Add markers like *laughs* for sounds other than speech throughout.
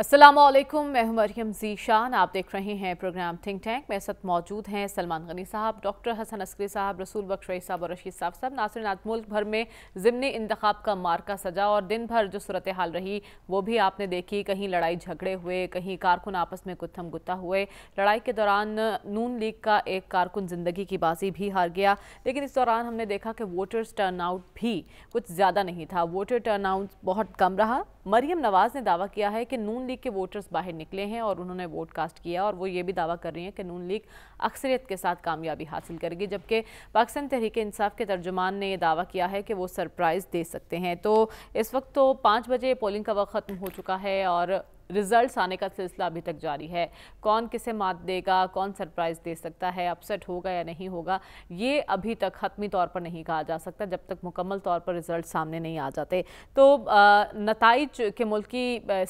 असलम मैं हूं मरियम जीशान आप देख रहे हैं प्रोग्राम थिंक टैंक मेरे साथ मौजूद हैं सलमान गनी साहब डॉक्टर हसन अस्करी साहब रसूल बख्श रही साहब और रशीद साहब साहब नासिर नाथ मुल्क भर में ज़िमनी इंतखा का मार्का सजा और दिन भर जो सूरत हाल रही वो भी आपने देखी कहीं लड़ाई झगड़े हुए कहीं कारकुन आपस में गुत्थम गुत्ता हुए लड़ाई के दौरान नून लीग का एक कारकुन ज़िंदगी की बाजी भी हार गया लेकिन इस दौरान हमने देखा कि वोटर्स टर्न आउट भी कुछ ज़्यादा नहीं था वोटर टर्न आउट बहुत कम रहा मरीम नवाज़ ने दावा किया है कि नून लीग के वोटर्स बाहर निकले हैं और उन्होंने वोट कास्ट किया और वो ये भी दावा कर रही हैं कि नून लीग अक्सरियत के साथ कामयाबी हासिल करेगी जबकि पाकिस्तान तहरीक इंसाफ के तर्जुमान ने यह दावा किया है कि वो सरप्राइज़ दे सकते हैं तो इस वक्त तो पाँच बजे पोलिंग का वक्त ख़त्म हो चुका है और रिजल्ट्स आने का सिलसिला अभी तक जारी है कौन किसे मात देगा कौन सरप्राइज़ दे सकता है अपसेट होगा या नहीं होगा ये अभी तक हतमी तौर पर नहीं कहा जा सकता जब तक मुकम्मल तौर पर रिजल्ट सामने नहीं आ जाते तो नतज के मुल्क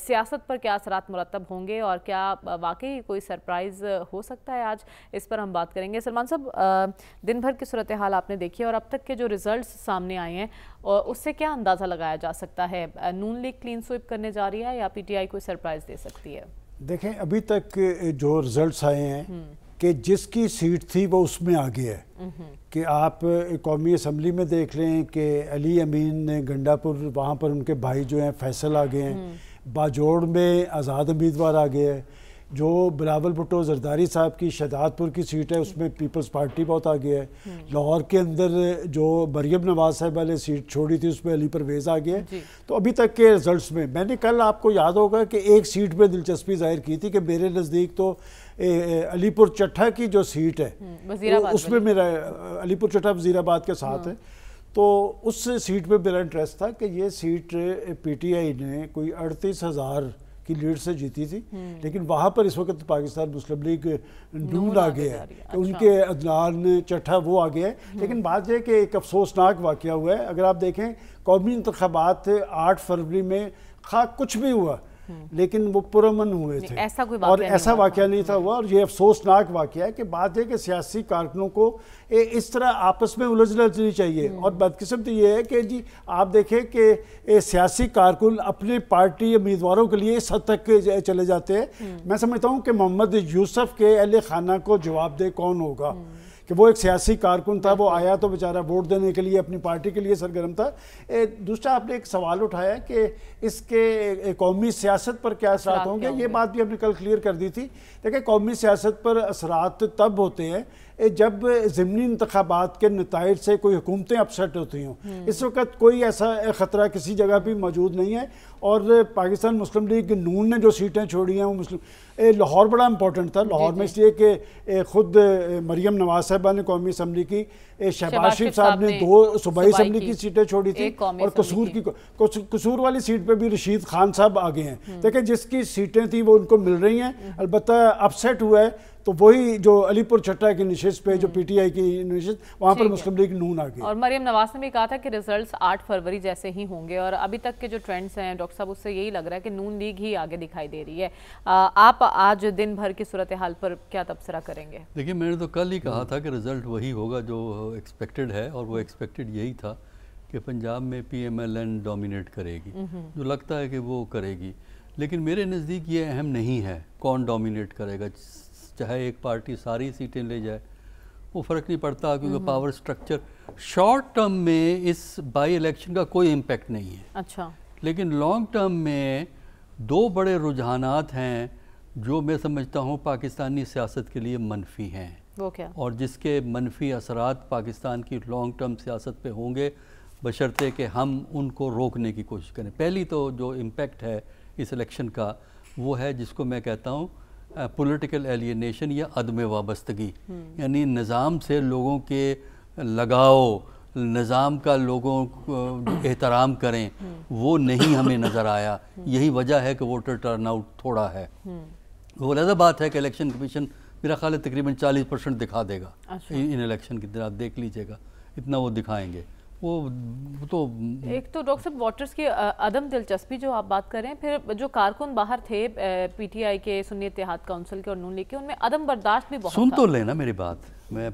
सियासत पर क्या असरात मुरतब होंगे और क्या वाकई कोई सरप्राइज़ हो सकता है आज इस पर हम बात करेंगे सलमान साहब दिन भर की सूरत हाल आपने देखी है और अब तक के जो रिज़ल्ट सामने आए हैं और उससे क्या अंदाज़ा लगाया जा सकता है नून लीग क्लीन स्वीप करने जा रही है या पीटीआई कोई सरप्राइज दे सकती है देखें अभी तक जो रिजल्ट्स आए हैं हम्म। कि जिसकी सीट थी वो उसमें आगे है हम्म। कि आप कौमी असम्बली में देख लें कि अली अमीन ने गंडापुर वहाँ पर उनके भाई जो हैं फैसल आ गए हैं हम्म। बाजोड़ में आज़ाद उम्मीदवार आ गए हैं जो बिलावल भुट्टो जरदारी साहब की शहदादपुर की सीट है उसमें पीपल्स पार्टी बहुत आगे है हम्म। लाहौर के अंदर जो मरीम नवाज साहब वाले सीट छोड़ी थी उसमें अली परवेज आ गया तो अभी तक के रिजल्ट्स में मैंने कल आपको याद होगा कि एक सीट में दिलचस्पी जाहिर की थी कि मेरे नज़दीक तो अलीपुर चट्ठा की जो सीट है हम्म, उसमें मेरा अलीपुर चट्ठा वजीराबाद के साथ है हम्म। तो उस सीट पर मेरा इंटरेस्ट था कि ये सीट पी टी आई ने कोई अड़तीस हज़ार की लीड से जीती थी हम्म। लेकिन वहाँ पर इस वक्त पाकिस्तान मुस्लिम लीग नून आ गया है तो अच्छा। उनके अदनान चटा वो आ गया है हम्म। लेकिन बात यह कि एक अफसोसनाक वाक़ हुआ है अगर आप देखें कौमी इंतबात आठ फरवरी में खा कुछ भी हुआ हम्म। लेकिन वो पुरमन हुए थे ऐसा कोई और ऐसा वाक्य नहीं था हुआ और ये अफसोसनाक वाक्य है कि बात है कि सियासी कारकनों को ए, इस तरह आपस में उलझ लचनी चाहिए हम्म। और बदकिस्मत ये है कि जी आप देखें कि सियासी कारकुन अपने पार्टी उम्मीदवारों के लिए इस हद तक चले जाते हैं हम्म। मैं समझता हूँ कि मोहम्मद यूसफ के अहल खाना को जवाब दे कौन होगा कि वो एक सियासी कारकुन था वो आया तो बेचारा वोट देने के लिए अपनी पार्टी के लिए सरगर्म था दूसरा आपने एक सवाल उठाया कि इसके कौमी सियासत पर क्या असरात होंगे ये बात भी हमने कल क्लियर कर दी थी देखिए कौमी सियासत पर असरात तब होते हैं जब ज़मनी इंतबात के नतज से कोई हुकूमतें अपसेट होती हों इस वक्त कोई ऐसा ख़तरा किसी जगह भी मौजूद नहीं है और पाकिस्तान मुस्लिम लीग नून ने जो सीटें छोड़ी हैं वो मुस्लिम लाहौर बड़ा इंपॉर्टेंट था लाहौर में इसलिए कि ख़ुद मरीम नवाज साहबा ने कौमी असम्बली की शहबाज शरीफ साहब ने दो सूबाई असम्बली की सीटें छोड़ी थी और कसूर की कसूर वाली सीट पर भी रशीद खान साहब आ गए हैं हम्म। देखिए जिसकी सीटें थी वो उनको मिल रही हैं हम्म। अलबत् अपसेट हुआ है तो वही जो अलीपुर छट्टा की नशस्त पे जो हम्म। पीटीआई की नशस्त वहाँ पर मुस्लिम लीग नून आ गई और मरियम नवाज ने भी कहा था कि रिजल्ट्स 8 फरवरी जैसे ही होंगे और अभी तक के जो ट्रेंड्स हैं डॉक्टर साहब उससे यही लग रहा है कि नून लीग ही आगे दिखाई दे रही है आ, आप आज दिन भर की सूरत हाल पर क्या तबसरा करेंगे देखिए मैंने तो कल ही कहा था कि रिजल्ट वही होगा जो एक्सपेक्टेड है और वो एक्सपेक्टेड यही था कि पंजाब में P M L N dominate करेगी जो लगता है कि वो करेगी लेकिन मेरे नज़दीक ये अहम नहीं है कौन डोमिनेट करेगा चाहे एक पार्टी सारी सीटें ले जाए वो फ़र्क नहीं पड़ता क्योंकि पावर स्ट्रक्चर शॉर्ट टर्म में इस बाई इलेक्शन का कोई इम्पेक्ट नहीं है अच्छा लेकिन लॉन्ग टर्म में दो बड़े रुझानात हैं जो मैं समझता हूँ पाकिस्तानी सियासत के लिए मनफी हैं वो क्या और जिसके मनफी असरात पाकिस्तान की लॉन्ग टर्म सियासत पे होंगे बशर्ते कि हम उनको रोकने की कोशिश करें पहली तो जो इम्पेक्ट है इस इलेक्शन का वो है जिसको मैं कहता हूँ पॉलिटिकल एलिएशन या अदम वाबस्तगी हम्म। यानी निज़ाम से लोगों के लगाओ निज़ाम का लोगों को एहतराम करें हम्म। वो नहीं हमें नज़र आया *laughs* हम्म। यही वजह है कि वोटर टर्नआउट थोड़ा है वो अलग बात है कि इलेक्शन कमीशन मेरा ख्याल है तकरीबन 40 परसेंट दिखा देगा अच्छा। इन इलेक्शन की तरह देख लीजिएगा इतना वो दिखाएंगे वो तो एक तो डॉक्टर साहब वोटर्स की अदम दिलचस्पी जो आप बात कर रहे हैं फिर जो कारकुन बाहर थे पीटीआई के सुन्नी इतिहाद काउंसिल के और नून लीग के उनमें अदम बर्दाश्त भी बहुत सुन तो लेना मेरी बात मैं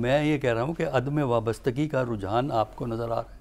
मैं ये कह रहा हूँ कि अदम वाबस्तगी का रुझान आपको नज़र आ रहा है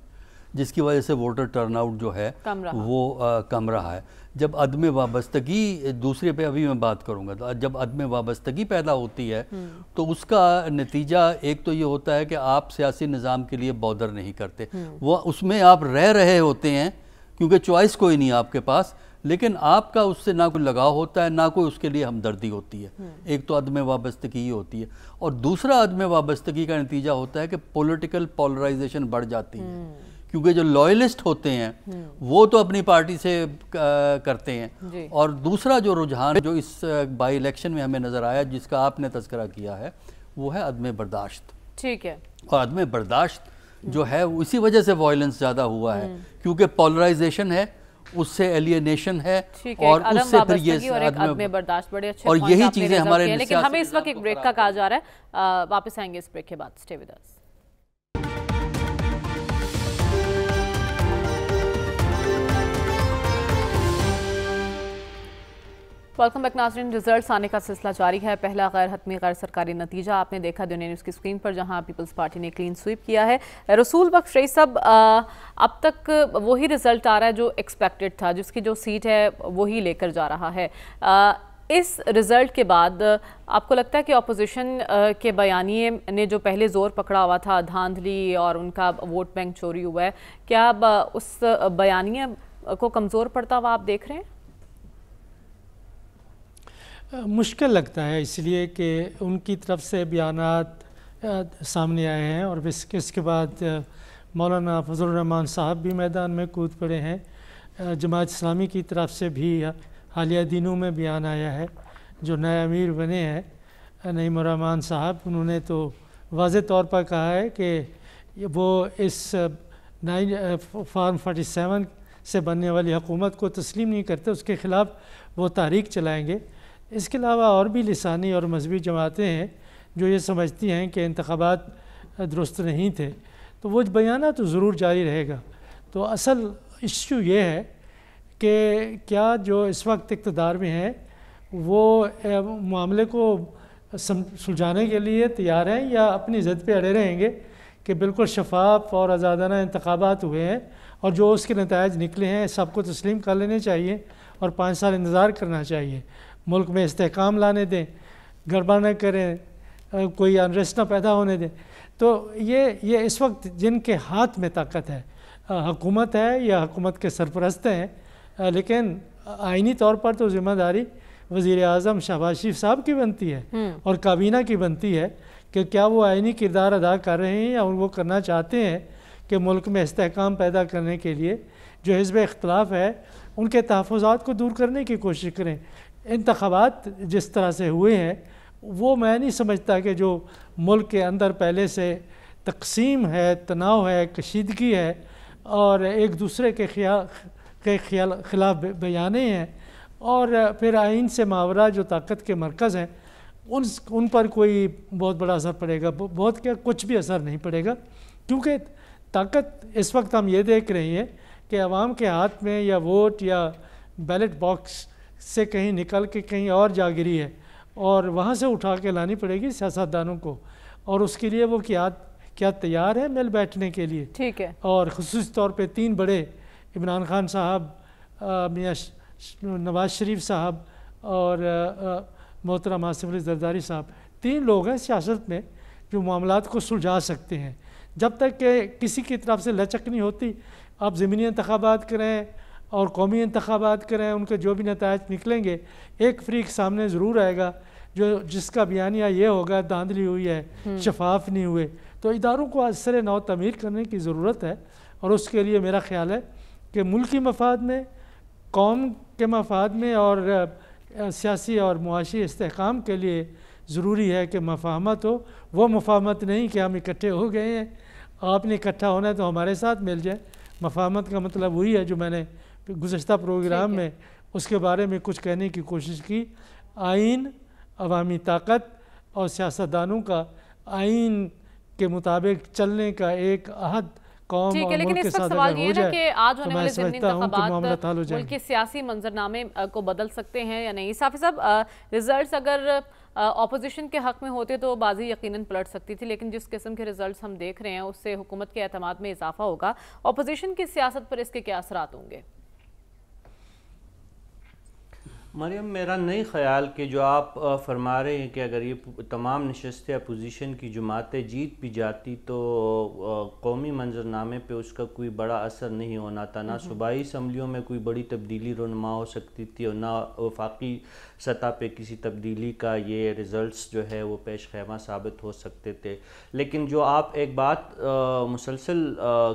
जिसकी वजह से वोटर टर्नआउट जो है कम वो आ, कम रहा है जब अदम वाबस्तगी दूसरे पे अभी मैं बात करूंगा तो जब अदम वाबस्तगी पैदा होती है हम्म। तो उसका नतीजा एक तो ये होता है कि आप सियासी निज़ाम के लिए बॉदर नहीं करते हम्म। वह उसमें आप रह रहे होते हैं क्योंकि चॉइस कोई नहीं आपके पास लेकिन आपका उससे ना कोई लगाव होता है ना कोई उसके लिए हमदर्दी होती है हम्म। एक तो अदम वाबस्तगी ही होती है और दूसरा अदम वाबस्तगी का नतीजा होता है कि पॉलिटिकल पोलराइजेशन बढ़ जाती है क्योंकि जो लॉयलिस्ट होते हैं हम्म। वो तो अपनी पार्टी से करते हैं और दूसरा जो रुझान जो इस बाई इलेक्शन में हमें नज़र आया जिसका आपने तस्करा किया है वो है अदम बर्दाश्त ठीक है और अदम बर्दाश्त जो है इसी वजह से वायलेंस ज़्यादा हुआ है हम्म। क्योंकि पोलराइजेशन है उससे एलियनेशन है और उससे फिर ये और बर्दाश्त बड़े अच्छे और यही चीज़ें हमारे लेकिन हमें इस वक्त एक ब्रेक का कहा जा रहा है वापस आएंगे इस ब्रेक के बाद स्टे विद वेलकम बैक नाजरीन रिजल्ट आने का सिलसिला जारी है पहला गैर हतमी गैर सरकारी नतीजा आपने देखा दुनिया न्यूज़ की स्क्रीन पर जहां पीपल्स पार्टी ने क्लीन स्वीप किया है रसूल बख्श रही सब अब तक वही रिजल्ट आ रहा है जो एक्सपेक्टेड था जिसकी जो सीट है वही लेकर जा रहा है आ, इस रिज़ल्ट के बाद आपको लगता है कि अपोजिशन के बयानी ने जो पहले ज़ोर पकड़ा हुआ था धांधली और उनका वोट बैंक चोरी हुआ है क्या उस बयानी को कमज़ोर पड़ता हुआ आप देख रहे हैं मुश्किल लगता है इसलिए कि उनकी तरफ से बयान सामने आए हैं और इसके इसके बाद मौलाना फजलरहमान साहब भी मैदान में कूद पड़े हैं जमात इस्लामी की तरफ से भी हालिया दिनों में बयान आया है जो नए अमीर बने हैं नईम रहमान साहब उन्होंने तो वाज तौर पर कहा है कि वो इस नाइन फार्म फोटी सेवन से बनने वाली हुकूमत को तस्लीम नहीं करते उसके ख़िलाफ़ वो तारीख चलाएँगे इसके अलावा और भी लसानी और मजहबी जमातें हैं जो ये समझती हैं कि इंतबात दुरुस्त नहीं थे तो वो बयाना तो ज़रूर जारी रहेगा तो असल इश्यू ये है कि क्या जो इस वक्त इकतदार में है वो मामले को सुलझाने के लिए तैयार हैं या अपनी ज़द पे अड़े रहेंगे कि बिल्कुल शफाफ और आज़ादाना इंतबात हुए हैं और जो उसके नतज निकले हैं सबको तस्लीम कर लेने चाहिए और पाँच साल इंतज़ार करना चाहिए मुल्क में इसकाम लाने दें गड़बड़ न करें कोई अनरेस्ट ना पैदा होने दें तो ये ये इस वक्त जिनके हाथ में ताकत है हुकूमत है या हुकूमत के सरपरस्त हैं लेकिन आइनी तौर पर तो ज़िम्मेदारी वज़ी अजम शहबाज शरीफ साहब की बनती है हम्म। और काबीना की बनती है कि क्या वो आइनी किरदार अदा कर रहे हैं या वो करना चाहते हैं कि मुल्क में इसकाम पैदा करने के लिए जो हिजब इख्तलाफ है उनके तहफ़ात को दूर करने की कोशिश करें इंतबात जिस तरह से हुए हैं वो मैं नहीं समझता कि जो मुल्क के अंदर पहले से तकसीम है तनाव है कशीदगी है और एक दूसरे के ख्या के ख्याल खिलाफ बयाने हैं और फिर आइन से मावरा जो ताकत के मरकज़ हैं उन उन पर कोई बहुत बड़ा असर पड़ेगा बहुत क्या कुछ भी असर नहीं पड़ेगा क्योंकि ताकत इस वक्त हम ये देख रहे हैं कि आवाम के हाथ में या वोट या बैलेट बॉक्स से कहीं निकल के कहीं और जा गिरी है और वहाँ से उठा के लानी पड़ेगी सियासतदानों को और उसके लिए वो क्या क्या तैयार है मिल बैठने के लिए ठीक है और खसूस तौर पर तीन बड़े इमरान खान साहब मियाँ नवाज शरीफ साहब और मोहतरम आसिफ अली जरदारी साहब तीन लोग हैं सियासत में जो मामला को सुलझा सकते हैं जब तक कि किसी की तरफ से लचक नहीं होती आप ज़मीनी इंतबात करें और कौमी इंतबात करें उनके जो भी नतज निकलेंगे एक फ्रीक सामने ज़रूर आएगा जो जिसका बयानिया ये होगा धांधली हुई है हम्म। शफाफ नहीं हुए तो इदारों को असर नौ तमीर करने की ज़रूरत है और उसके लिए मेरा ख्याल है कि मुल्की मफाद में कौम के मफाद में और सियासी और मुआशी इसकाम के लिए ज़रूरी है कि मफाहमत हो वह मफाहमत नहीं कि हम इकट्ठे हो गए हैं आपने इकट्ठा होना है तो हमारे साथ मिल जाए मफाहमत का मतलब वही है जो मैंने गुज्त प्रोग्राम में उसके बारे में कुछ कहने की कोशिश की आइन अवामी ताकत और सियासतदानों का आइन के मुताबिक चलने का एक अहद कौम ठीक है लेकिन इस वक्त सवाल ये है कि आज होने तो वाले जिमनी इंतबात मुल्क के सियासी मंजरनामे को बदल सकते हैं या नहीं साफी साहब रिजल्ट्स अगर अपोजिशन के हक में होते तो बाजी यकीनन पलट सकती थी लेकिन जिस किस्म के रिजल्ट्स हम देख रहे हैं उससे हुकूमत के अहतमाद में इजाफा होगा अपोजिशन की सियासत पर इसके क्या असरात होंगे मरियम मेरा नहीं ख्याल कि जो आप फरमा रहे हैं कि अगर ये तमाम नशस्त अपोजिशन की जमातें जीत भी जाती तो कौमी मंजरनामे पे उसका कोई बड़ा असर नहीं होना था ना हम्म। सूबाई इसम्बलियों में कोई बड़ी तब्दीली रनुमा हो सकती थी और ना वफाकी सतह पे किसी तब्दीली का ये रिज़ल्ट्स जो है वो पेश खैमा साबित हो सकते थे लेकिन जो आप एक बात मुसलसल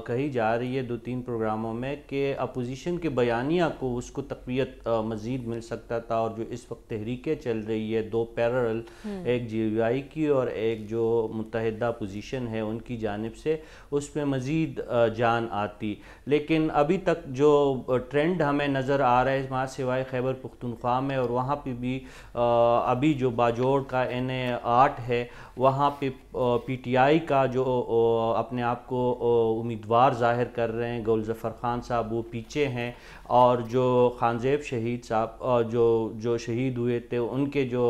कही जा रही है दो तीन प्रोग्रामों में कि अपोजिशन के बयानिया को उसको तकवीत मज़ीद मिल सकता था और जो इस वक्त तहरीकें चल रही है दो पैरल हम्म। एक जी की और एक जो मुतहदा पोजीशन है उनकी जानब से उसमें मज़ीद जान आती लेकिन अभी तक जो ट्रेंड हमें नज़र आ रहा है वहाँ सिवाय खैबर पुख्तनख्वा में और वहाँ पे भी अभी जो बाजोड़ का एन ए आठ है वहाँ पे पीटीआई का जो अपने आप को उम्मीदवार ज़ाहिर कर रहे हैं गुल ज़फ़र ख़ान साहब वो पीछे हैं और जो खानजेब शहीद साहब जो जो शहीद हुए थे उनके जो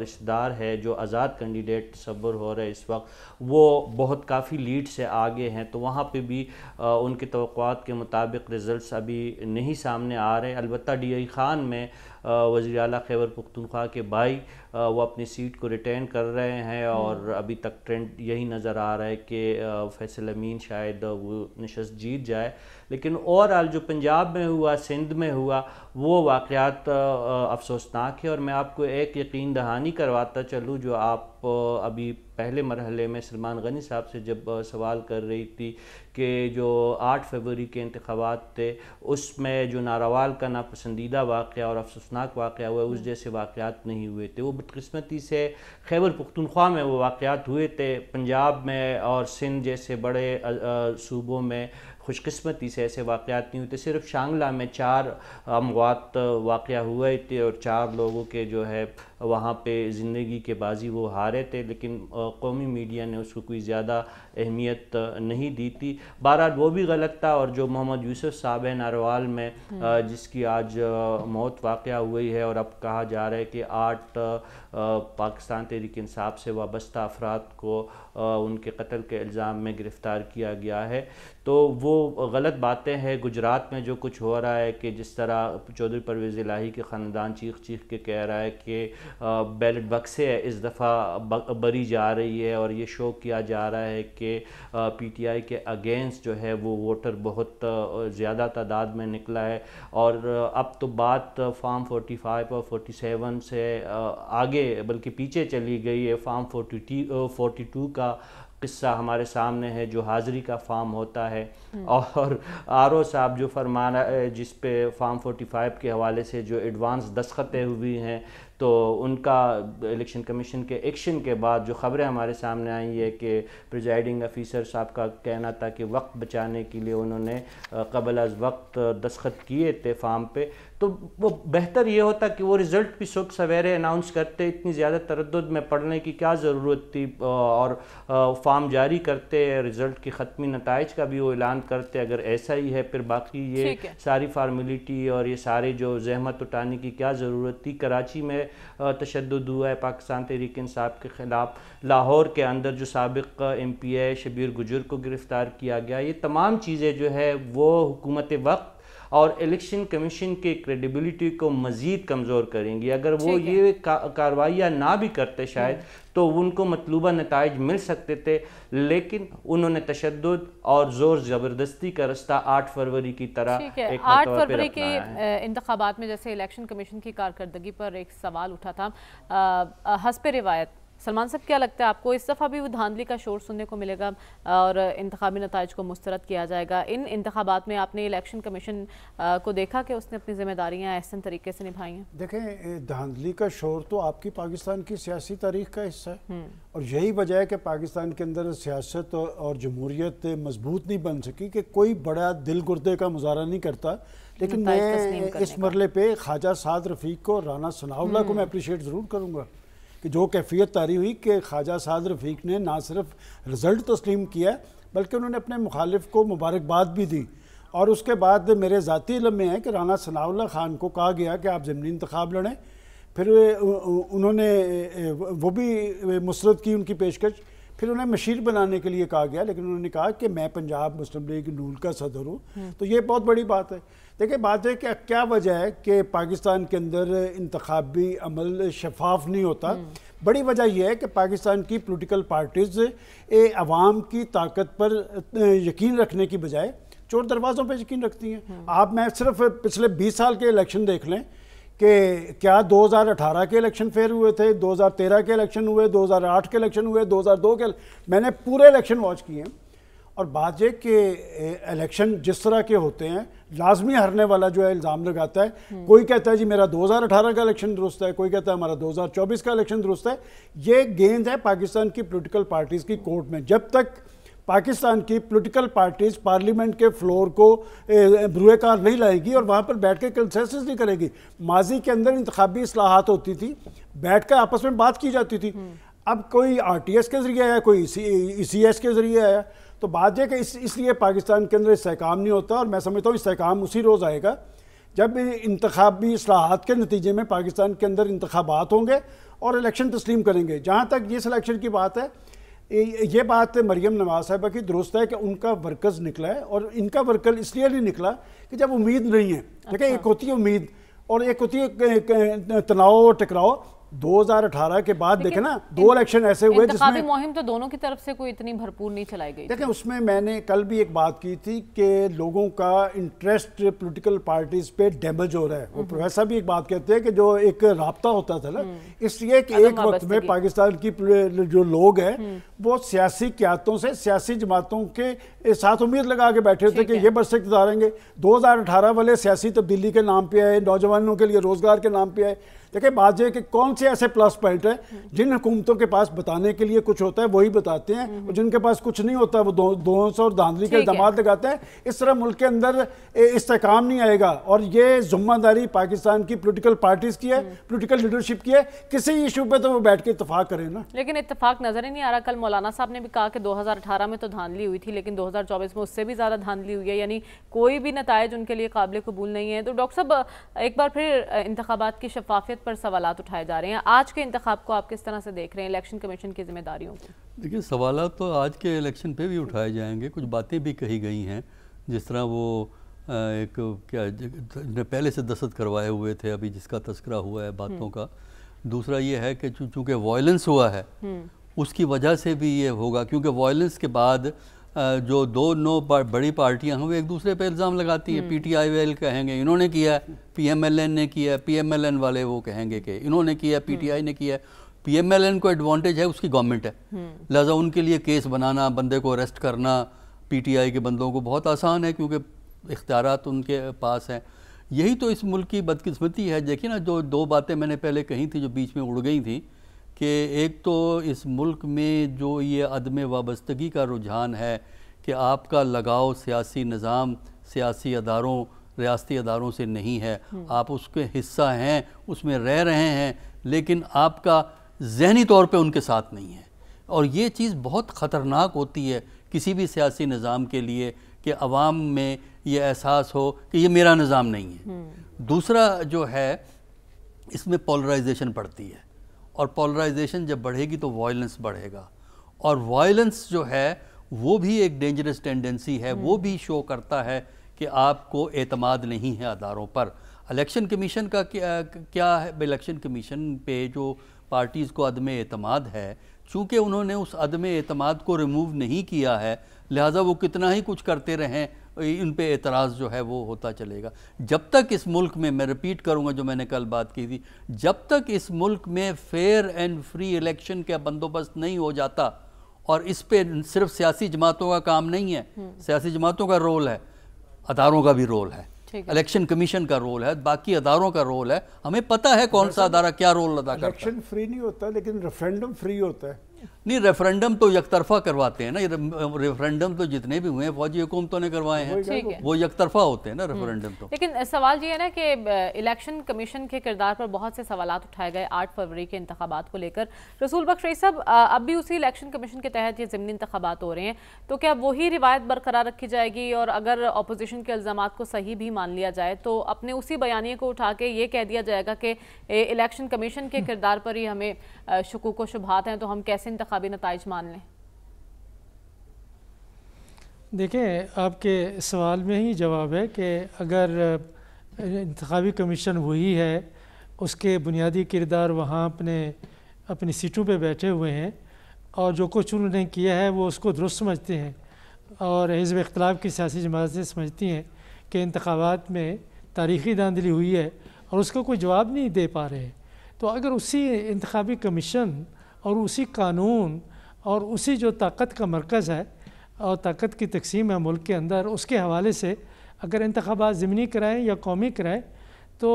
रिश्तेदार है जो आज़ाद कैंडिडेट सब्र हो रहे इस वक्त वो बहुत काफ़ी लीड से आगे हैं तो वहाँ पे भी उनके तो के मुताबिक रिज़ल्ट अभी नहीं सामने आ रहे अलबत् डी आई खान में वजी अला खैबर पुख्तनख्वा के भाई वो अपनी सीट को रिटेन कर रहे हैं और हम्म। अभी तक ट्रेंड यही नज़र आ रहा है कि फैसल अमीन शायद वो नशस्त जीत जाए लेकिन ओवरऑल जो पंजाब में हुआ सिंध में हुआ वो वाक़ात अफसोसनाक है और मैं आपको एक यकीन दहानी करवाता चलूँ जो आप अभी पहले मरहले में सलमान गनी साहब से जब सवाल कर रही थी कि जो आठ फरवरी के इंतबात थे उसमें जो नारावाल का नापसंदीदा वाक़ और अफसोसनाक वाक़ हुआ उस जैसे वाक़ात नहीं हुए थे वो बदकस्मती से खैबर पुख्तनख्वा में वो वाक़ात हुए थे पंजाब में और सिंध जैसे बड़े सूबों में खुशकस्मती से ऐसे वाक़ात नहीं होते सिर्फ शांगला में चार अमवात वाक़ हुए थे और चार लोगों के जो है वहाँ पे ज़िंदगी के बाजी वो हारे थे लेकिन कौमी मीडिया ने उसको कोई ज़्यादा अहमियत नहीं दी थी बहरहाल वो भी गलत था और जो मोहम्मद यूसुफ साहब है नारवाल में हम्म। जिसकी आज मौत वाक़ हुई है और अब कहा जा रहा है कि आठ पाकिस्तान तहरीक इंसाफ से वाबस्त अफराद को उनके कत्ल के इल्ज़ाम में गिरफ़्तार किया गया है तो वो गलत बातें हैं गुजरात में जो कुछ हो रहा है कि जिस तरह चौधरी परवेज़ इलाही के ख़ानदान चीख चीख के कह रहा है कि बैलेट बक्से इस दफ़ा बरी जा रही है और ये शो किया जा रहा है कि पीटीआई के अगेंस्ट जो है वो वोटर बहुत ज़्यादा तादाद में निकला है और अब तो बात फार्म 45 और 47 से आगे बल्कि पीछे चली गई है फार्म फोर्टी फोर्टी टू का किस्सा हमारे सामने है जो हाजिरी का फार्म होता है हम्म। और आर ओ साहब जो फरमाना जिस पे फार्म फाइव के हवाले से जो एडवांस दस्खतें हुई हैं तो उनका इलेक्शन कमीशन के एक्शन के बाद जो ख़बरें हमारे सामने आई है कि प्रिजाइडिंग ऑफिसर साहब का कहना था कि वक्त बचाने के लिए उन्होंने कबल अज वक्त दस्खत किए थे फार्म पे तो वो बेहतर ये होता कि वो रिज़ल्ट भी सुख सवेरे अनाउंस करते इतनी ज़्यादा तरद में पढ़ने की क्या ज़रूरत थी और फॉर्म जारी करते रिज़ल्ट की ख़त्मी नतज का भी वो ऐलान करते अगर ऐसा ही है फिर बाकी ये सारी फार्मिलिटी और ये सारे जो जहमत उठाने की क्या ज़रूरत थी कराची में तशद हुआ है पाकिस्तान तहरीक इंसाफ के ख़िलाफ़ लाहौर के अंदर जो सबक एम पी ए शबीर गुजर को गिरफ़्तार किया गया ये तमाम चीज़ें जो है वो हुकूमत वक्त और इलेक्शन कमीशन के क्रेडिबिलिटी को मज़ीद कमज़ोर करेंगी अगर वो ये का, कार्रवाइयाँ ना भी करते शायद हम्म। तो उनको मतलूबा नतज मिल सकते थे लेकिन उन्होंने तशद और ज़ोर ज़बरदस्ती का रास्ता आठ फरवरी की तरह आठ फरवरी के इंतबात में जैसे इलेक्शन कमीशन की कारकर्दगी पर एक सवाल उठा था हंस रिवायत सलमान साहब क्या लगता है आपको इस दफ़ा भी वो धांधली का शोर सुनने को मिलेगा और इंतबी नतज को मुस्तरद किया जाएगा इन इंतबात में आपने इलेक्शन कमीशन को देखा कि उसने अपनी जिम्मेदारियाँ ऐसा तरीके से निभाई हैं देखें धांधली का शोर तो आपकी पाकिस्तान की सियासी तारीख का हिस्सा है हम्म। और यही वजह है कि पाकिस्तान के अंदर सियासत और जमहूरियत मजबूत नहीं बन सकी कि कोई बड़ा दिल गुर्दे का मुजाहरा नहीं करता लेकिन मैं इस मरले पे ख्वाजा साद रफीक को राना सनावला को हम्म। मैं अप्रिशिएट ज़रूर करूँगा कि जो कैफियत तारी हुई कि ख्वाजा साद रफ़ीक ने ना सिर्फ रिज़ल्ट तस्लीम किया बल्कि उन्होंने अपने मुखालिफ को मुबारकबाद भी दी और उसके बाद मेरे ज़ाती लम्हे हैं कि राना सनाउल्ला ख़ान को कहा गया कि आप ज़मनी इंतखब लड़ें फिर उन्होंने वो भी मुसरत की उनकी पेशकश फिर उन्हें मशीर बनाने के लिए कहा गया लेकिन उन्होंने कहा कि मैं पंजाब मुस्लिम लीग नूल का सदर हूँ हम्म। तो ये बहुत बड़ी बात है देखिए बात है कि क्या वजह है कि पाकिस्तान के अंदर इंतबी अमल शफाफ नहीं होता हम्म। बड़ी वजह यह है कि पाकिस्तान की पोलिटिकल पार्टीज़ आवाम की ताकत पर यकीन रखने की बजाय चोर दरवाज़ों पर यकीन रखती हैं हम्म। आप मैं सिर्फ पिछले 20 साल के इलेक्शन देख लें कि क्या 2018 के इलेक्शन फेयर हुए थे 2013 के इलेक्शन हुए 2008 के इलेक्शन हुए 2002 के मैंने पूरे इलेक्शन वॉच किए हैं और बात यह कि इलेक्शन जिस तरह के होते हैं लाजमी हरने वाला जो है इल्ज़ाम लगाता है हम्म। कोई कहता है जी मेरा 2018 का इलेक्शन दुरुस्त है कोई कहता है हमारा 2024 का इलेक्शन दुरुस्त है ये गेंद है पाकिस्तान की पोलिटिकल पार्टीज़ की कोर्ट में जब तक पाकिस्तान की पोलिटिकल पार्टीज पार्लियामेंट के फ्लोर को बुरेकार नहीं लाएगी और वहाँ पर बैठ कर कंसेंसस नहीं करेगी माजी के अंदर इंतबी असलाहत होती थी बैठ कर आपस में बात की जाती थी हम्म। अब कोई आर टी एस के ज़रिए आया कोई ई सी एस के ज़रिए आया तो बात यह कि इस इसलिए पाकिस्तान के अंदर इसकाम नहीं होता और मैं समझता हूँ इसकाम उसी रोज़ आएगा जब इंतबी असलाहत के नतीजे में पाकिस्तान के अंदर इंतबात होंगे और इलेक्शन तस्लीम करेंगे जहाँ तक ये सिलेक्शन की बात है ये बात मरीम नवाज साहबा की दुरुस्त है कि उनका वर्कर्स निकला है और इनका वर्कर इसलिए नहीं निकला कि जब उम्मीद नहीं है ठीक अच्छा। एक होती है उम्मीद और एक होती है तनाव और टकराव 2018 के बाद देखे ना दो इलेक्शन ऐसे हुए जिसमें मुहिम तो दोनों की तरफ से कोई इतनी भरपूर नहीं चलाई गई देखिए उसमें मैंने कल भी एक बात की थी कि लोगों का इंटरेस्ट पॉलिटिकल पार्टीज पे डैमेज हो रहा है वो हम्म, हम्म। प्रोफेसर भी एक बात कहते हैं कि जो एक रबता होता था ना हम्म। इसलिए कि एक वक्त में पाकिस्तान की जो लोग हैं वो सियासी क्यातों से सियासी जमातों के साथ उम्मीद लगा के बैठे थे कि ये बरस गुजारेंगे दो वाले सियासी तब्दीली के नाम पे आए नौजवानों के लिए रोजगार के नाम पे आए देखिए बाजे के कौन से ऐसे प्लस पॉइंट हैं जिन हुकूमतों के पास बताने के लिए कुछ होता है वही बताते हैं और हम्म। जिनके पास कुछ नहीं होता वो दो, सौ और धांधली के दबाव लगाते हैं इस तरह मुल्क के अंदर इस्तेकाम नहीं आएगा और ये जुम्मेदारी पाकिस्तान की पोलिटिकल पार्टीज की है पोलिटिकल हम्म। लीडरशिप की है किसी इशू पर तो वो बैठ के इतफाक करें ना लेकिन इतफाक नजर ही नहीं आ रहा कल मौलाना साहब ने भी कहा कि अठारह में तो धांधली हुई थी लेकिन चौबीस में उससे भी ज़्यादा धांधली हुई है यानी कोई भी नतज उनके लिए काबिल कबूल नहीं है तो डॉक्टर साहब एक बार फिर इंतबात की शफाफियत पर सवाल उठाए जा रहे हैं आज के इंतब को आप किस तरह से देख रहे हैं इलेक्शन कमीशन की जिम्मेदारियों को देखिए सवाल तो आज के इलेक्शन पे भी उठाए जाएंगे कुछ बातें भी कही गई हैं जिस तरह वो एक क्या पहले से दस्त करवाए हुए थे अभी जिसका तस्करा हुआ है बातों का दूसरा ये है कि चूँकि वायलेंस हुआ है हम्म। उसकी वजह से भी ये होगा क्योंकि वायलेंस के बाद जो दो नो पार, बड़ी पार्टियां हैं वो एक दूसरे पे इल्ज़ाम लगाती हैं हम्म। पी टी आई वेल कहेंगे इन्होंने किया पी एम एल एन ने किया पी एम एल एन वाले वो कहेंगे कि इन्होंने किया हम्म। पी टी आई ने किया पी एम एल एन को एडवांटेज है उसकी गवर्नमेंट है हम्म। लिहाजा उनके लिए केस बनाना बंदे को अरेस्ट करना पी टी आई के बंदों को बहुत आसान है क्योंकि इख्तियार उनके पास हैं यही तो इस मुल्क की बदकस्मती है देखिए ना जो दो बातें मैंने पहले कही थी जो बीच में उड़ गई थी कि एक तो इस मुल्क में जो ये अदम वाबस्तगी का रुझान है कि आपका लगाव सियासी निज़ाम सियासी अदारों रियाती अदारों से नहीं है हम्म। आप उसके हिस्सा हैं उसमें रह रहे हैं लेकिन आपका जहनी तौर पे उनके साथ नहीं है और ये चीज़ बहुत ख़तरनाक होती है किसी भी सियासी निज़ाम के लिए कि आवाम में ये एहसास हो कि ये मेरा निज़ाम नहीं है हम्म। दूसरा जो है इसमें पोलराइजेशन पड़ती है और पोलराइजेशन जब बढ़ेगी तो वायलेंस बढ़ेगा और वायलेंस जो है वो भी एक डेंजरस टेंडेंसी है वो हम्म। भी शो करता है कि आपको एतमाद नहीं है अदारों पर इलेक्शन कमीशन का क्या, क्या है इलेक्शन कमीशन पे जो पार्टीज़ को अदम अतमाद है चूँकि उन्होंने उस अदम अतमाद को रिमूव नहीं किया है लिहाजा वो कितना ही कुछ करते रहें इन पे एतराज़ जो है वो होता चलेगा जब तक इस मुल्क में मैं रिपीट करूँगा जो मैंने कल बात की थी जब तक इस मुल्क में फेयर एंड फ्री इलेक्शन का बंदोबस्त नहीं हो जाता और इस पर सिर्फ सियासी जमातों का काम नहीं है हम्म। सियासी जमातों का रोल है अदारों का भी रोल है इलेक्शन कमीशन का रोल है बाकी अदारों का रोल है हमें पता है कौन सा अदारा क्या रोल अदा इलेक्शन फ्री नहीं होता लेकिन रेफरेंडम फ्री होता है नहीं रेफरेंडम तो यकतरफा करवाते हैं ना रेफरेंडम तो जितने भी हुए हैं फौजी हुकूमतों तो ने करवाए हैं वो यकतरफा होते हैं ना रेफरेंडम हम्म। तो लेकिन सवाल ये है ना कि इलेक्शन कमीशन के किरदार पर बहुत से सवाल उठाए गए आठ फरवरी के इंतबात को लेकर रसूल बख्श रही साहब अब भी उसी इलेक्शन कमीशन के तहत ये ज़मनी इंतबात हो रहे हैं तो क्या वही रिवायत बरकरार रखी जाएगी और अगर अपोजिशन के इल्ज़ाम को सही भी मान लिया जाए तो अपने उसी बयानी को उठा के ये कह दिया जाएगा कि इलेक्शन कमीशन के हम्म। किरदार पर ही हमें शकूक व शुभात हैं तो हम कैसे इंतजाम इंतबी नतज मान लें देखें आपके सवाल में ही जवाब है कि अगर इंतबी कमीशन वही है उसके बुनियादी किरदार वहाँ अपने अपनी सीटों पे बैठे हुए हैं और जो कुछ उन्होंने किया है वो उसको दुरुस्त समझते हैं और हिजब इख्तलाफ की सियासी जमातें समझती हैं कि इंतबात में तारीखी धांधली हुई है और उसका कोई जवाब नहीं दे पा रहे हैं तो अगर उसी इंतबी कमीशन और उसी कानून और उसी जो ताकत का मरकज़ है और ताकत की तकसीम है मुल्क के अंदर उसके हवाले से अगर इंतबात ज़मनी कराएँ या कौमी कराएँ तो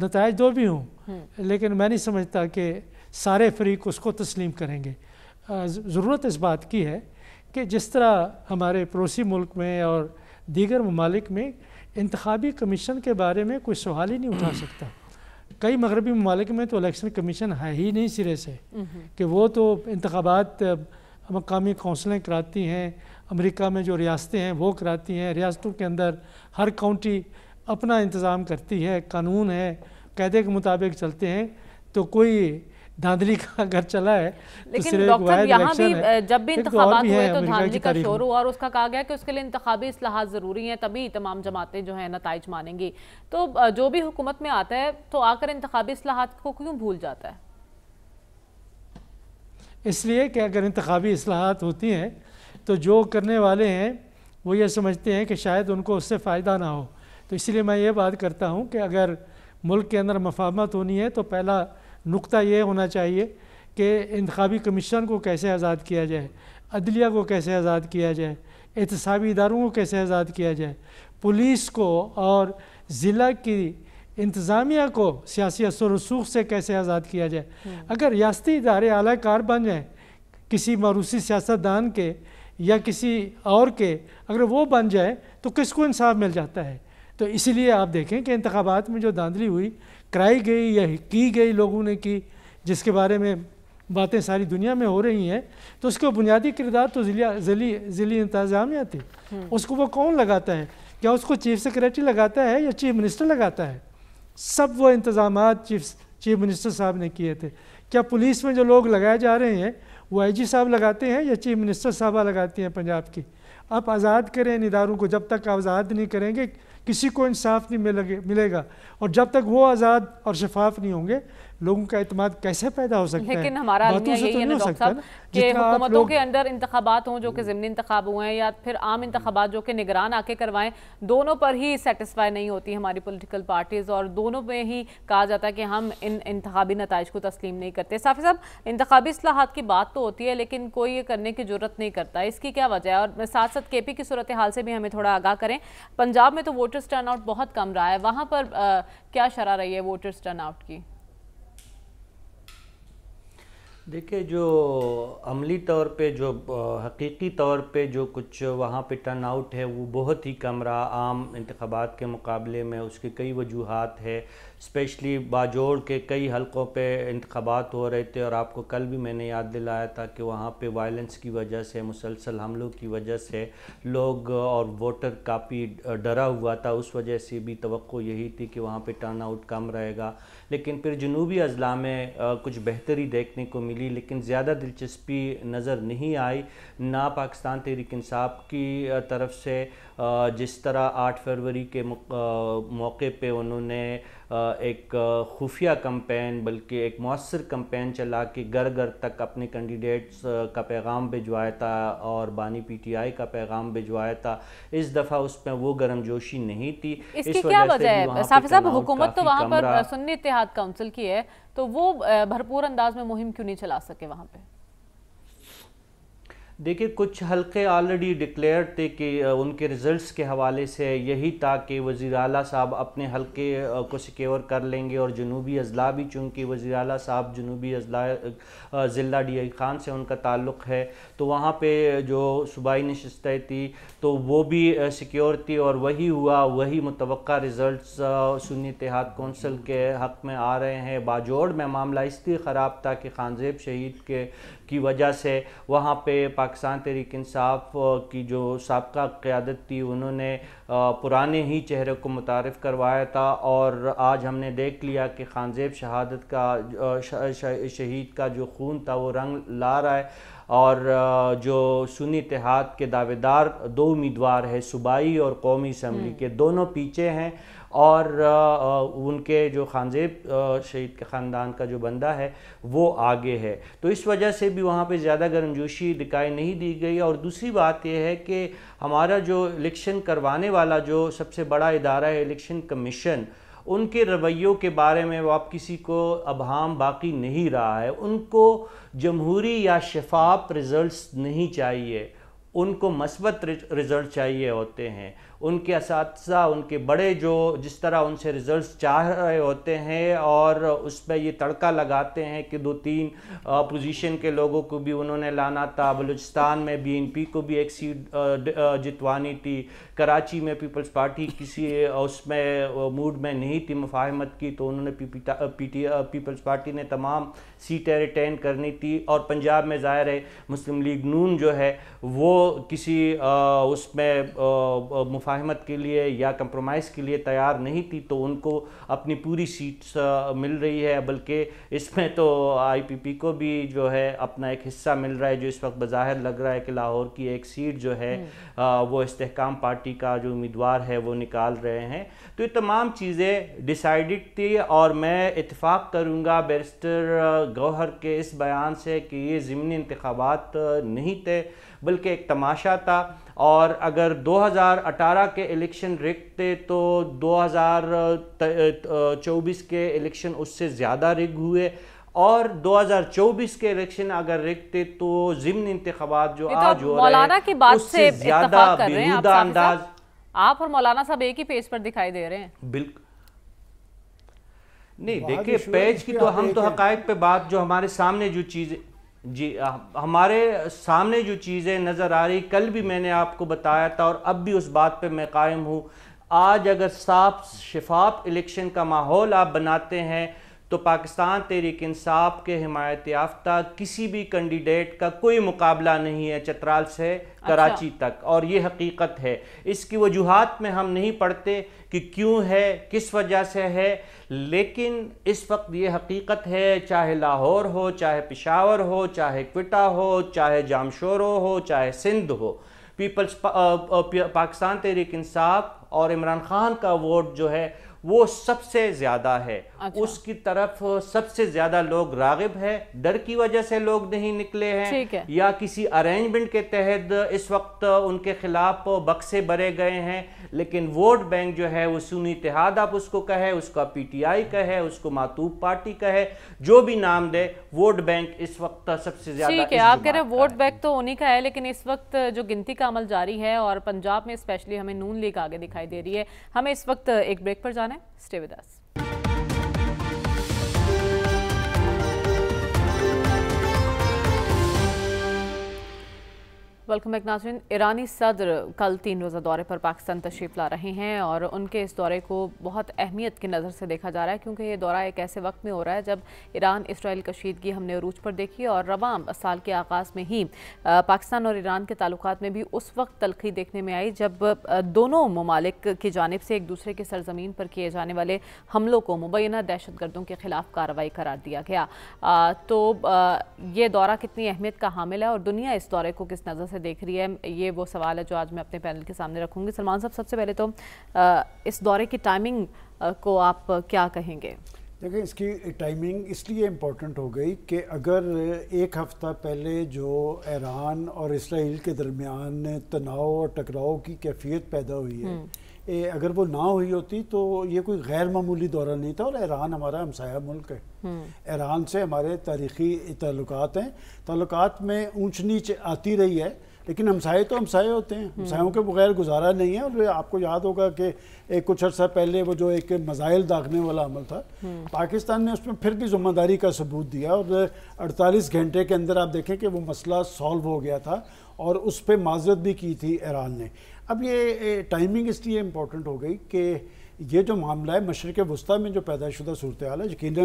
नतज दो भी हों हम्म। लेकिन मैं नहीं समझता कि सारे फरीक उसको तस्लीम करेंगे ज़रूरत इस बात की है कि जिस तरह हमारे पड़ोसी मुल्क में और दीगर ममालिक में इंतबी कमीशन के बारे में कोई सवाल ही नहीं उठा सकता कई मगरबी ममालिक में तो इलेक्शन कमीशन है ही नहीं सिरे से कि वो तो इंतबात मकामी कौंसलें कराती हैं अमेरिका में जो रियासतें हैं वो कराती हैं रियासतों के अंदर हर काउंटी अपना इंतज़ाम करती है कानून है कैदे के मुताबिक चलते हैं तो कोई धांधली का अगर चला है तो लेकिन डॉक्टर यहाँ भी जब भी इंतबात हुए तो धांधली का शोर हुआ और उसका कहा गया कि उसके लिए इंतबी असलाहत ज़रूरी हैं तभी तमाम जमातें जो है नतज मानेंगी तो जो भी हुकूमत में आता है तो आकर इंतबी असलाहत को क्यों भूल जाता है इसलिए कि अगर इंतबी असलाहत होती हैं तो जो करने वाले हैं वो ये समझते हैं कि शायद उनको उससे फ़ायदा ना हो तो इसलिए मैं ये बात करता हूँ कि अगर मुल्क के अंदर मफामत होनी है तो पहला नुकता ये होना चाहिए कि इंतबी कमीशन को कैसे आज़ाद किया जाए अदलिया को कैसे आज़ाद किया जाए एहतसाबी इदारों को कैसे आज़ाद किया जाए पुलिस को और ज़िला की इंतज़ामिया को सियासी असर रसूख से कैसे आज़ाद किया जाए हम्म। अगर रियाती इदारे अला कार बन जाएँ किसी मरूसी सियासतदान के या किसी और के अगर वो बन जाए तो किसको इंसाफ मिल जाता है तो इसलिए आप देखें कि इंतबात में जो धांधली हुई कराई गई या की गई लोगों ने की जिसके बारे में बातें सारी दुनिया में हो रही हैं तो उसके बुनियादी किरदार तो जिली जिली इंतजामिया थी हम्म। उसको वो कौन लगाता है क्या उसको चीफ सेक्रेटरी लगाता है या चीफ मिनिस्टर लगाता है सब वो इंतजाम चीफ चीफ मिनिस्टर साहब ने किए थे क्या पुलिस में जो लोग लगाए जा रहे हैं वो आईजी साहब लगाते हैं या चीफ मिनिस्टर साहबा लगाती हैं पंजाब की आप आज़ाद करें इन इदारों को जब तक आज़ाद नहीं करेंगे किसी को इंसाफ नहीं मिलेगा मिलेगा और जब तक वो आज़ाद और शफाफ नहीं होंगे लोगों का अतमाद कैसे पैदा हो सकता है लेकिन हमारा तो नहीं कि हुकूमतों के अंदर इंतबात हों जो कि ज़मनी इंतबाब हुए हैं या फिर आम इंतबात जो कि निगरान आके करवाएं दोनों पर ही सेटिस्फाई नहीं होती हमारी पोलिटिकल पार्टीज़ और दोनों में ही कहा जाता है कि हम इन इंतबी नतज को तस्लीम नहीं करते साफी साहब इंतबी असलाहत की बात तो होती है लेकिन कोई ये करने की जरूरत नहीं करता इसकी क्या वजह है और साथ साथ के पी की सूरत हाल से भी हमें थोड़ा आगाह करें पंजाब में तो वोटर्स टर्न आउट बहुत कम रहा है वहाँ पर क्या शराह रही है वोटर्स टर्न आउट की देखिए जो अमली तौर पे जो हकीकी तौर पे जो कुछ वहाँ पे टर्न आउट है वो बहुत ही कम रहा आम इंतबात के मुकाबले में उसकी कई वजूहत है स्पेशली बाजोड़ के कई हलकों पे इंतबात हो रहे थे और आपको कल भी मैंने याद दिलाया था कि वहाँ पे वायलेंस की वजह से मुसलसल हमलों की वजह से लोग और वोटर काफ़ी डरा हुआ था उस वजह से भी तो यही थी कि वहाँ पर टर्न आउट कम रहेगा लेकिन फिर जनूबी अजला में कुछ बेहतरी देखने को मिली लेकिन ज़्यादा दिलचस्पी नज़र नहीं आई ना पाकिस्तान तहरीक इंसाफ की तरफ से जिस तरह आठ फरवरी के मौके पर उन्होंने एक खुफिया कम्पेन बल्कि एक मौसर कम्पेन चला के घर घर तक अपने कैंडिडेट्स का पैगाम भिजवाया था और बानी पी टी आई का पैगाम भिजवाया था इस दफ़ा उस पर वो गर्मजोशी नहीं थी इसकी इस क्या वजह है साहब हुकूमत तो वहाँ पर सुन्नी साथ काउंसिल की है तो वो भरपूर अंदाज में मुहिम क्यों नहीं चला सके वहाँ पर देखिए कुछ हल्के ऑलरेडी डिक्लेयर थे कि उनके रिजल्ट्स के हवाले से यही था कि वज़ी अल साहब अपने हल्के को सिक्योर कर लेंगे और जनूबी अजला भी चूँकि वज़ी अली साहब जनूबी अजला ज़िला डी आई खान से उनका ताल्लुक़ है तो वहाँ पे जो सूबाई नशस्तें थी तो वो भी सिक्योर थी और वही हुआ वही मुतव रिज़ल्ट सुन्नी इतिहाद कौंसिल के हक़ में आ रहे हैं बाजोड़ में मामला इसलिए ख़राब था कि खानजेब शहीद के की वजह से वहाँ पे पाकिस्तान तहरीक इंसाफ की जो सबका क़्यादत थी उन्होंने पुराने ही चेहरे को मुतारफ़ करवाया था और आज हमने देख लिया कि खानजेब शहादत का शहीद का जो खून था वो रंग ला रहा है और जो सुनी इतिहाद के दावेदार दो उम्मीदवार है सूबाई और कौमी इसम्बली हम्म। के दोनों पीछे हैं और उनके जो खानजेब शहीद के ख़ानदान का जो बंदा है वो आगे है तो इस वजह से भी वहाँ पे ज़्यादा गर्मजोशी दिखाई नहीं दी गई और दूसरी बात यह है कि हमारा जो इलेक्शन करवाने वाला जो सबसे बड़ा इदारा है इलेक्शन कमीशन उनके रवैयों के बारे में आप किसी को अभाम बाकी नहीं रहा है उनको जमहूरी या शफाफ रिज़ल्ट नहीं चाहिए उनको मस्बत रिज़ल्ट चाहिए होते हैं उनके इस उनके बड़े जो जिस तरह उनसे रिजल्ट्स चाह रहे होते हैं और उस पर ये तड़का लगाते हैं कि दो तीन अपोजिशन के लोगों को भी उन्होंने लाना था बलूचिस्तान में बीएनपी को भी एक सीट जितवानी थी कराची में पीपल्स पार्टी किसी उसमें मूड में नहीं थी मुफाहमत की तो उन्होंने पीपल्स पार्टी ने तमाम सीटें रिटेन करनी थी और पंजाब में ज़ाहिर है मुस्लिम लीग नून जो है वो किसी उसमें मुफा मुफाहमत के लिए या कंप्रोमाइज़ के लिए तैयार नहीं थी तो उनको अपनी पूरी सीट्स मिल रही है बल्कि इसमें तो आईपीपी को भी जो है अपना एक हिस्सा मिल रहा है जो इस वक्त बाहर लग रहा है कि लाहौर की एक सीट जो है आ, हम्म। वो इसकाम पार्टी का जो उम्मीदवार है वो निकाल रहे हैं तो ये तमाम चीज़ें डिसाइडेड थी और मैं इतफ़ाक़ करूँगा बैरिस्टर गौहर के इस बयान से कि ये ज़मनी इंतबात नहीं थे बल्कि एक तमाशा था और अगर 2018 के इलेक्शन रिग तो 2024 के इलेक्शन उससे ज़्यादा रिग हुए और 2024 के इलेक्शन अगर रिगते तो जिमन इंतबात जो तो आज हो रहे की बात ज्यादा बेहूदा अंदाज आप और मौलाना साहब एक ही पेज पर दिखाई दे रहे हैं बिल्कुल नहीं तो देखिए पेज की तो हम तो हकायक पे बात जो हमारे सामने जो चीज़ जी हमारे सामने जो चीज़ें नज़र आ रही कल भी मैंने आपको बताया था और अब भी उस बात पे मैं कायम हूँ आज अगर साफ शफाफ इलेक्शन का माहौल आप बनाते हैं तो पाकिस्तान तहरीक इंसाफ के हिमायत याफ्ता किसी भी कैंडिडेट का कोई मुकाबला नहीं है चतराल से अच्छा। कराची तक और ये हकीकत है इसकी वजूहत में हम नहीं पढ़ते कि क्यों है किस वजह से है लेकिन इस वक्त ये हकीकत है चाहे लाहौर हो चाहे पिशावर हो चाहे क्विटा हो चाहे जामशोरो हो चाहे सिंध हो पीपल्स पा, पाकिस्तान तहरीक इंसाफ और इमरान खान का वोट जो है वो सबसे ज़्यादा है अच्छा। उसकी तरफ सबसे ज़्यादा लोग रागिब है डर की वजह से लोग नहीं निकले हैं है। या किसी अरेंजमेंट के तहत इस वक्त उनके खिलाफ बक्से भरे गए हैं लेकिन वोट बैंक जो है वो सुनी इतिहाद आप उसको कहे उसका पीटीआई कहे उसको मातूब पार्टी कहे जो भी नाम दे वोट बैंक इस वक्त सबसे ज़्यादा ठीक है आप कह रहे वोट बैंक तो उन्हीं का है लेकिन इस वक्त जो गिनती का अमल जारी है और पंजाब में स्पेशली हमें नून लीग आगे दिखाई दे रही है हमें इस वक्त एक ब्रेक पर जाना Stay with us. Welcome back नाजरीन ईरानी सदर कल तीन रोज़ा दौरे पर पाकिस्तान तशरीफ़ ला रहे हैं और उनके इस दौरे को बहुत अहमियत की नज़र से देखा जा रहा है क्योंकि ये दौरा एक ऐसे वक्त में हो रहा है जब ईरान इसराइल कशीदगी हमने रूज पर देखी और रवा साल के आगाज़ में ही पाकिस्तान और ईरान के ताल्लुक में भी उस वक्त तलखी देखने में आई जब दोनों ममालिक की जानब से एक दूसरे के सरजमीन पर किए जाने वाले हमलों को मुबैना दहशत गर्दों के ख़िलाफ़ कार्रवाई करार दिया गया तो ये दौरा कितनी अहमियत का हामिल है और दुनिया इस दौरे को किस नज़र से देख रही है ये वो सवाल है जो आज मैं अपने पैनल के सामने रखूँगी सलमान साहब सबसे पहले तो इस दौरे की टाइमिंग को आप क्या कहेंगे देखिए इसकी टाइमिंग इसलिए इम्पोर्टेंट हो गई कि अगर एक हफ़्ता पहले जो ईरान और इसराइल के दरमियान तनाव और टकराव की कैफियत पैदा हुई है हम्म। ए, अगर वो ना हुई होती तो ये कोई गैर मामूली दौरा नहीं था और ईरान हमारा हमसाया मुल्क है हम्म। ईरान से हमारे तारीखी ताल्लुक हैं ताल्लुक में ऊंच नीच आती रही है लेकिन हमसाए तो हमसाए होते हैं हमसायों के बगैर गुजारा नहीं है और आपको याद होगा कि एक कुछ अर्सा पहले वो जो एक मज़ाइल दागने वाला अमल था पाकिस्तान ने उसमें फिर भी ज़िम्मेदारी का सबूत दिया और अड़तालीस घंटे के अंदर आप देखें कि वो मसला सॉल्व हो गया था और उस पर माजरत भी की थी ईरान ने अब ये टाइमिंग इसलिए इम्पोर्टेंट हो गई कि ये जो मामला है मशरक़ वस्ती में जो पैदाशुदा सूरत हाल है यकीन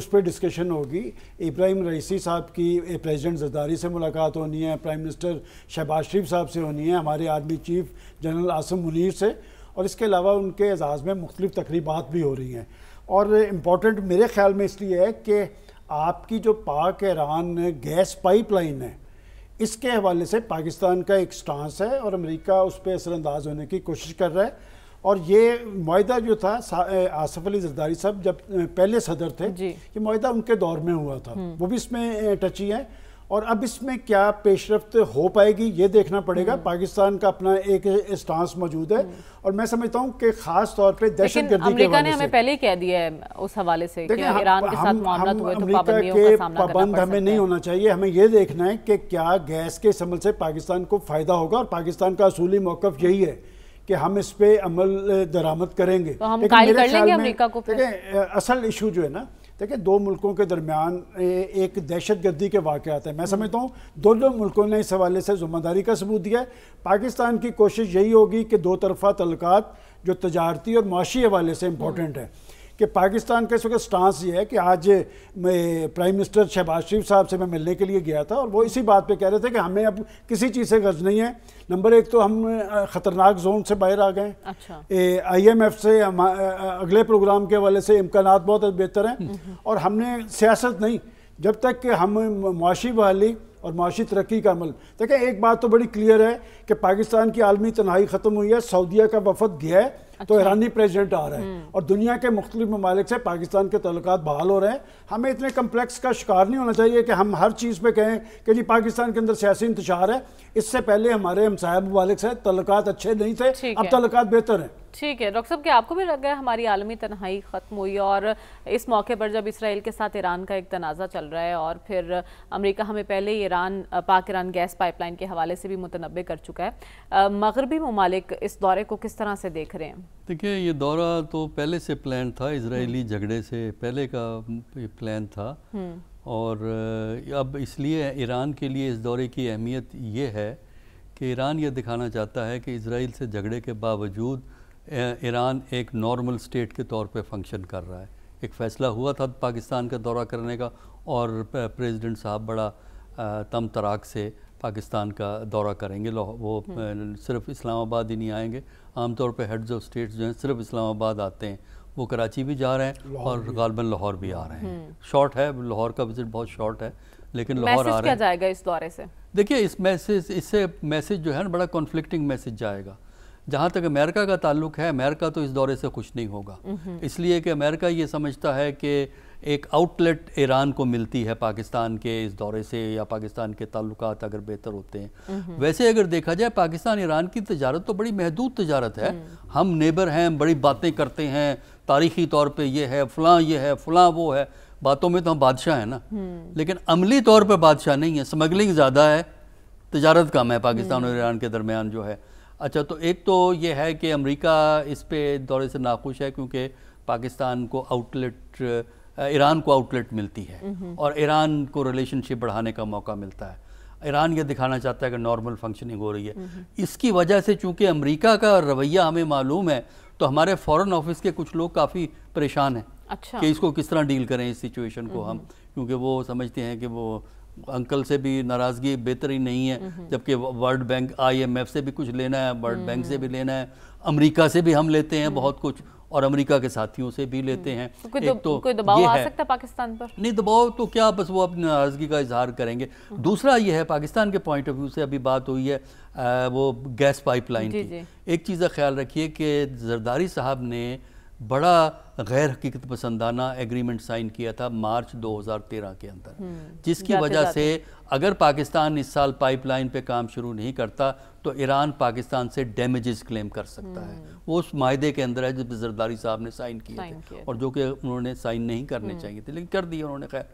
उस पर डिस्कशन होगी इब्राहिम रईसी साहब की प्रेसिडेंट जरदारी से मुलाकात होनी है प्राइम मिनिस्टर शहबाज शरीफ साहब से होनी है हमारे army chief general Asim Munir से और इसके अलावा उनके एजाज़ में मुख्तलिफ तकरीबा भी हो रही हैं और इम्पोर्टेंट मेरे ख्याल में इसलिए है कि आपकी जो पाक ईरान गैस पाइप लाइन है इसके हवाले से पाकिस्तान का एक स्टांस है और अमेरिका उस पर असरानंदाज होने की कोशिश कर रहा है और ये माहा जो था आसफ अली जरदारी साहब जब पहले सदर थे ये माहा उनके दौर में हुआ था हम्म। वो भी इसमें टची है और अब इसमें क्या पेशरफ हो पाएगी ये देखना पड़ेगा हम्म। पाकिस्तान का अपना एक स्टांस मौजूद है हम्म। और मैं समझता हूँ कि खास तौर पर दहशत गर्दी अमेरिका ने हमें पहले कह दिया है उस हवाले से कि ईरान के साथ मामला हुए तो, तो पाबंदियों के पाबंद हमें नहीं होना चाहिए हमें यह देखना है कि क्या गैस के इस अमल से पाकिस्तान को फ़ायदा होगा और पाकिस्तान का असूली मौकफ यही है कि हम इस पर अमल दरामद करेंगे तो हम असल इशू जो है ना देखिए दो मुल्कों के दरमियान एक दहशत गर्दी के वाक़ात है मैं समझता हूँ दोनों मुल्कों ने इस हवाले से ज़िम्मेदारी का सबूत दिया है पाकिस्तान की कोशिश यही होगी कि दो तरफा तलक जो तजारती और माशी हवाले से इम्पोर्टेंट है कि पाकिस्तान का इस वक्त स्टांस ये है कि आज मैं प्राइम मिनिस्टर शहबाज शरीफ साहब से मैं मिलने के लिए गया था और वो इसी बात पे कह रहे थे कि हमें अब किसी चीज़ से गर्ज नहीं है नंबर एक तो हम ख़तरनाक जोन से बाहर आ गए अच्छा। आईएमएफ से हम अगले प्रोग्राम के हवाले से इम्कान बहुत बेहतर हैं और हमने सियासत नहीं जब तक कि हम मुआशी बहाली और माशी तरक्की का अमल देखें एक बात तो बड़ी क्लियर है कि पाकिस्तान की आलमी तनहाई ख़त्म हुई है सऊदिया का वफद गया है तो अच्छा। तो ईरानी प्रेजिडेंट आ रहे हैं हम्म। और दुनिया के मुख्तु ममालिक से पाकिस्तान के तल्ल बहाल हो रहे हैं हमें इतने कम्प्लेक्स का शिकार नहीं होना चाहिए कि हम हर चीज़ पर कहें कि जी पाकिस्तान के अंदर सियासी इंतजार है इससे पहले हमारे हमसाया ममालिक से तल्लत अच्छे नहीं थे अब तल्लत बेहतर हैं ठीक है डॉक्टर साहब क्या आपको भी लग गया हमारी आलमी तनहाई ख़त्म हुई और इस मौके पर जब इसराइल के साथ ईरान का एक तनाज़ा चल रहा है और फिर अमेरिका हमें पहले ईरान पाक ईरान गैस पाइपलाइन के हवाले से भी मुतनबे कर चुका है मगरबी ममालिक इस दौरे को किस तरह से देख रहे हैं देखिए ये दौरा तो पहले से प्लान था इसराइली झगड़े से पहले का प्लान था हम्म। और अब इसलिए ईरान के लिए इस दौरे की अहमियत ये है कि ईरान ये दिखाना चाहता है कि इसराइल से झगड़े के बावजूद ईरान एक नॉर्मल स्टेट के तौर पे फंक्शन कर रहा है एक फ़ैसला हुआ था पाकिस्तान का दौरा करने का और प्रेसिडेंट साहब बड़ा तम तराक से पाकिस्तान का दौरा करेंगे वो हम्म। सिर्फ इस्लामाबाद ही नहीं आएंगे आमतौर पे हेड्स ऑफ स्टेट्स जो हैं सिर्फ इस्लामाबाद आते हैं वो कराची भी जा रहे हैं और गालबन लाहौर भी आ रहे हैं शॉर्ट हम्म। है लाहौर का विजिट बहुत शॉर्ट है लेकिन लाहौर आ रहा है जाएगा इस दौरे से देखिए इस मैसेज इससे मैसेज जो है ना बड़ा कॉन्फ्लिक्टिंग मैसेज जाएगा जहाँ तक अमेरिका का ताल्लुक है अमेरिका तो इस दौरे से खुश नहीं होगा इसलिए कि अमेरिका ये समझता है कि एक आउटलेट ईरान को मिलती है पाकिस्तान के इस दौरे से या पाकिस्तान के ताल्लुक अगर बेहतर होते हैं वैसे अगर देखा जाए पाकिस्तान ईरान की तजारत तो बड़ी महदूद तजारत है हम्म। हम नेबर हैं बड़ी बातें करते हैं तारीखी तौर पर यह है फलां ये है फलां वो है बातों में तो हम बादशाह हैं ना हम्म। लेकिन अमली तौर पर बादशाह नहीं है स्मगलिंग ज़्यादा है तजारत कम है पाकिस्तान हम्म। और ईरान के दरमियान जो है अच्छा तो एक तो ये है कि अमेरिका इस पे दौरे से नाखुश है क्योंकि पाकिस्तान को आउटलेट ईरान को आउटलेट मिलती है और ईरान को रिलेशनशिप बढ़ाने का मौका मिलता है ईरान ये दिखाना चाहता है कि नॉर्मल फंक्शनिंग हो रही है इसकी वजह से चूंकि अमेरिका का रवैया हमें मालूम है तो हमारे फॉरेन ऑफिस के कुछ लोग काफ़ी परेशान हैं अच्छा। कि इसको किस तरह डील करें इस सिचुएशन को हम क्योंकि वो समझते हैं कि वो अंकल से भी नाराज़गी ही नहीं है हम्म। जबकि वर्ल्ड बैंक आईएमएफ से भी कुछ लेना है वर्ल्ड बैंक से भी हम्म। लेना है अमेरिका से भी हम लेते हैं हम्म। बहुत कुछ और अमेरिका के साथियों से भी लेते हैं तो कोई, एक तो कोई दबाव आ सकता है पाकिस्तान पर नहीं दबाव तो क्या बस वो अपनी नाराज़गी का इजहार करेंगे दूसरा ये है पाकिस्तान के पॉइंट ऑफ व्यू से अभी बात हुई है आ, वो गैस पाइपलाइन की जी। एक चीज़ का ख्याल रखिए कि जरदारी साहब ने बड़ा गैर हकीकत पसंदाना एग्रीमेंट साइन किया था मार्च 2013 के अंदर हम्म, जिसकी वजह से अगर पाकिस्तान इस साल पाइपलाइन पे काम शुरू नहीं करता तो ईरान पाकिस्तान से डैमेजेस क्लेम कर सकता है हम्म। वो उस माहे के अंदर है जब जरदारी साहब ने साइन किए थे और जो कि उन्होंने साइन नहीं करने हम्म। चाहिए थे लेकिन कर दिए उन्होंने खैर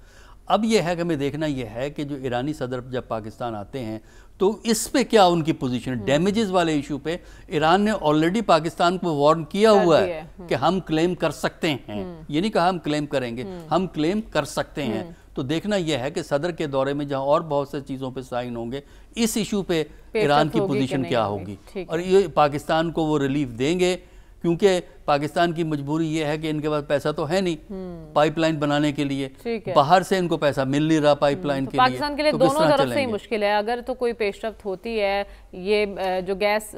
अब यह है कि हमें देखना यह है कि जो ईरानी सदर जब पाकिस्तान आते हैं तो इस पे क्या उनकी पोजीशन है डैमेजेस हम्म। वाले इशू पे ईरान ने ऑलरेडी पाकिस्तान को वार्न किया हुआ है हम्म। कि हम क्लेम कर सकते हैं हम्म। ये नहीं कहा हम क्लेम करेंगे हम क्लेम कर सकते हैं तो देखना यह है कि सदर के दौरे में जहां और बहुत से चीज़ों पे साइन होंगे इस इशू पे ईरान की पोजीशन क्या होगी और ये पाकिस्तान को वो रिलीफ देंगे क्योंकि पाकिस्तान की मजबूरी ये है कि इनके पास पैसा तो है नहीं हम्म। पाइपलाइन बनाने के लिए बाहर से इनको पैसा मिल नहीं रहा पाइपलाइन हम्म, तो के पाकिस्तान के लिए तो दोनों तरफ से ही मुश्किल है अगर तो कोई पेशरफ होती है ये जो गैस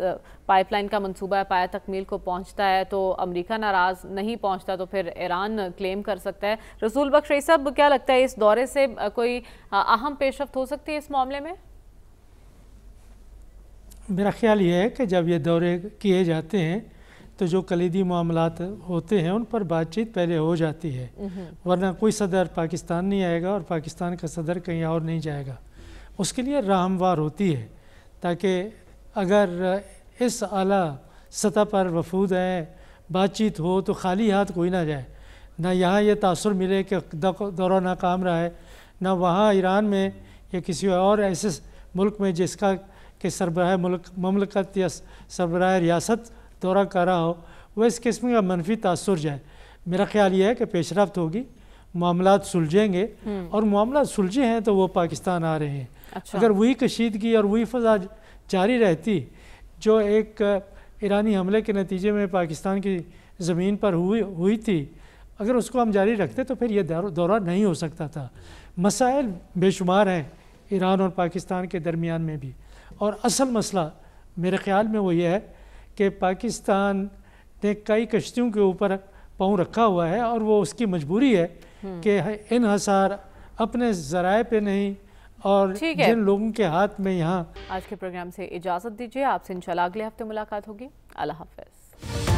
पाइपलाइन का मंसूबा है पाया तकमील को पहुंचता है तो अमेरिका नाराज नहीं पहुंचता तो फिर ईरान क्लेम कर सकता है रसूल बख्शी सब क्या लगता है इस दौरे से कोई अहम पेशरफ हो सकती है इस मामले में मेरा ख्याल ये है कि जब ये दौरे किए जाते हैं तो जो कलीदी मामला होते हैं उन पर बातचीत पहले हो जाती है वरना कोई सदर पाकिस्तान नहीं आएगा और पाकिस्तान का सदर कहीं और नहीं जाएगा उसके लिए राहमवार होती है ताकि अगर इस आला सतह पर वफूद है बातचीत हो तो खाली हाथ कोई ना जाए ना यहाँ ये तासर मिले कि दौरा नाकाम रहा है ना वहाँ ईरान में या किसी और ऐसे मुल्क में जिसका के सरबराह मुल्क ममलकत या सरबराह रियासत दौरा कर रहा हो वह इस किस्म का मनफी तासर जाए मेरा ख्याल यह है कि पेशरफ होगी मामला सुलझेंगे हम्म। और मामला सुलझे हैं तो वो पाकिस्तान आ रहे हैं अच्छा। अगर वही कशीदगी और वही फजा जारी रहती जो एक ईरानी हमले के नतीजे में पाकिस्तान की ज़मीन पर हुई हुई थी अगर उसको हम जारी रखते तो फिर यह दौरा नहीं हो सकता था मसाइल बेशुमार हैं ईरान और पाकिस्तान के दरमियान में भी और असल मसला मेरे ख्याल में वो ये है कि पाकिस्तान ने कई कश्तियों के ऊपर पाँव रखा हुआ है और वो उसकी मजबूरी है हम्म। कि इन हसार अपने जराए पे नहीं और जिन लोगों के हाथ में यहाँ आज के प्रोग्राम से इजाज़त दीजिए आपसे इंशाल्लाह अगले हफ्ते मुलाकात होगी अल्लाह हाफिज़